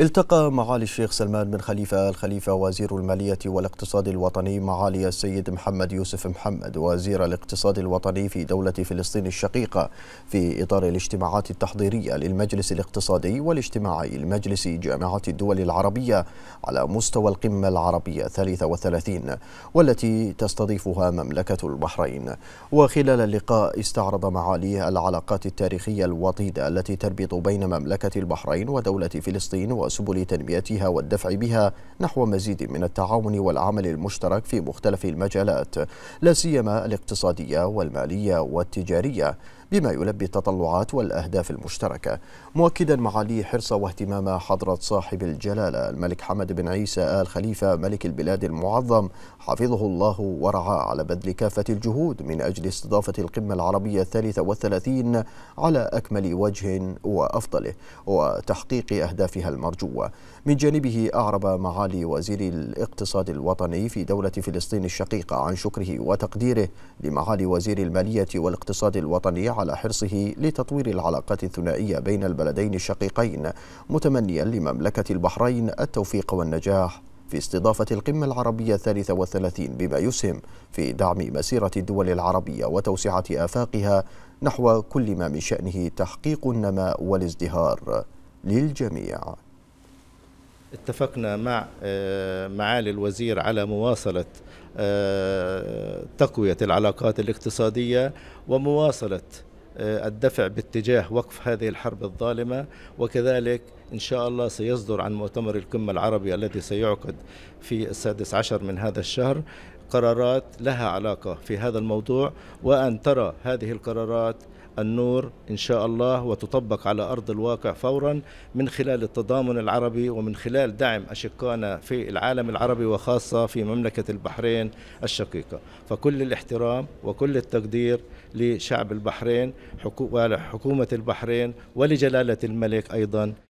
التقى معالي الشيخ سلمان بن خليفة الخليفة وزير المالية والاقتصاد الوطني معالي السيد محمد يوسف محمد وزير الاقتصاد الوطني في دولة فلسطين الشقيقة في إطار الاجتماعات التحضيرية للمجلس الاقتصادي والاجتماعي لمجلس جامعة الدول العربية على مستوى القمة العربية 33 والتي تستضيفها مملكة البحرين وخلال اللقاء استعرض معالي العلاقات التاريخية الوطيدة التي تربط بين مملكة البحرين ودولة فلسطين وسبل تنميتها والدفع بها نحو مزيد من التعاون والعمل المشترك في مختلف المجالات لا سيما الاقتصادية والمالية والتجارية بما يلبي التطلعات والأهداف المشتركة مؤكدا معالي حرص واهتمام حضرة صاحب الجلالة الملك حمد بن عيسى آل خليفة ملك البلاد المعظم حفظه الله ورعى على بذل كافة الجهود من أجل استضافة القمة العربية الثالثة والثلاثين على أكمل وجه وأفضله وتحقيق أهدافها المرجوة من جانبه أعرب معالي وزير الاقتصاد الوطني في دولة فلسطين الشقيقة عن شكره وتقديره لمعالي وزير المالية والاقتصاد الوطني على حرصه لتطوير العلاقات الثنائية بين البلدين الشقيقين متمنيا لمملكة البحرين التوفيق والنجاح في استضافة القمة العربية الثالثة والثلاثين بما يسهم في دعم مسيرة الدول العربية وتوسعة آفاقها نحو كل ما من شأنه تحقيق النماء والازدهار للجميع اتفقنا مع آه، معالي الوزير على مواصلة آه، تقوية العلاقات الاقتصادية ومواصلة الدفع باتجاه وقف هذه الحرب الظالمة وكذلك إن شاء الله سيصدر عن مؤتمر القمة العربي الذي سيعقد في السادس عشر من هذا الشهر قرارات لها علاقة في هذا الموضوع وأن ترى هذه القرارات النور إن شاء الله وتطبق على أرض الواقع فورا من خلال التضامن العربي ومن خلال دعم أشقائنا في العالم العربي وخاصة في مملكة البحرين الشقيقة فكل الاحترام وكل التقدير لشعب البحرين وحكومة البحرين ولجلالة الملك أيضا